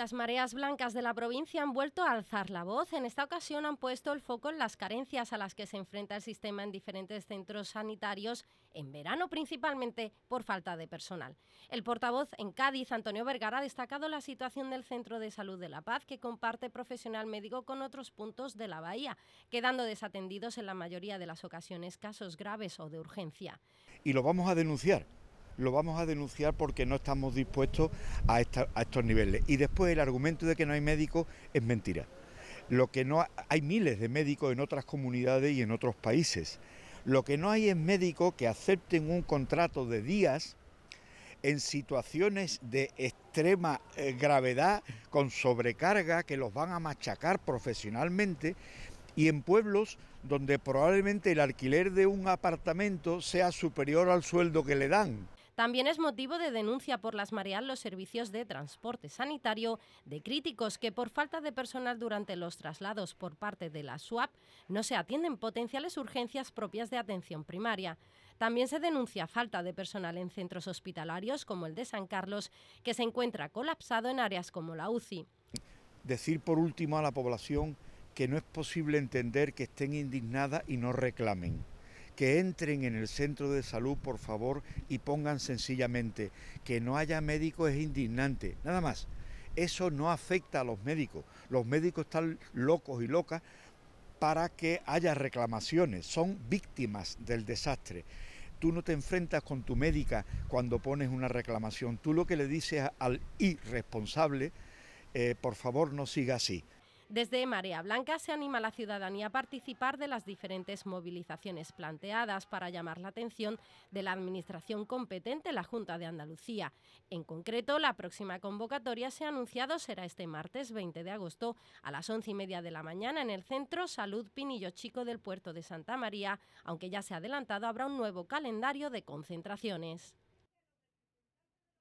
Las mareas blancas de la provincia han vuelto a alzar la voz. En esta ocasión han puesto el foco en las carencias a las que se enfrenta el sistema en diferentes centros sanitarios en verano, principalmente por falta de personal. El portavoz en Cádiz, Antonio Vergara, ha destacado la situación del Centro de Salud de La Paz, que comparte profesional médico con otros puntos de la bahía, quedando desatendidos en la mayoría de las ocasiones casos graves o de urgencia. Y lo vamos a denunciar lo vamos a denunciar porque no estamos dispuestos a, estos niveles. Y después el argumento de que no hay médicos es mentira. Lo que no hay miles de médicos en otras comunidades y en otros países. Lo que no hay es médicos que acepten un contrato de días en situaciones de extrema eh, gravedad, con sobrecarga, que los van a machacar profesionalmente, y en pueblos donde probablemente el alquiler de un apartamento sea superior al sueldo que le dan. También es motivo de denuncia por las mareas los servicios de transporte sanitario de críticos que por falta de personal durante los traslados por parte de la SWAP no se atienden potenciales urgencias propias de atención primaria. También se denuncia falta de personal en centros hospitalarios como el de San Carlos, que se encuentra colapsado en áreas como la UCI. Decir por último a la población que no es posible entender que estén indignadas y no reclamen que entren en el centro de salud, por favor, y pongan sencillamente que no haya médicos es indignante, nada más. Eso no afecta a los médicos. Los médicos están locos y locas para que haya reclamaciones. Son víctimas del desastre. Tú no te enfrentas con tu médica cuando pones una reclamación. Tú lo que le dices al irresponsable, eh, por favor no siga así. Desde Marea Blanca se anima a la ciudadanía a participar de las diferentes movilizaciones planteadas para llamar la atención de la administración competente, la Junta de Andalucía. En concreto, la próxima convocatoria se ha anunciado será este martes 20 de agosto a las 11 y media de la mañana en el Centro Salud Pinillo Chico del Puerto de Santa María, aunque ya se ha adelantado habrá un nuevo calendario de concentraciones.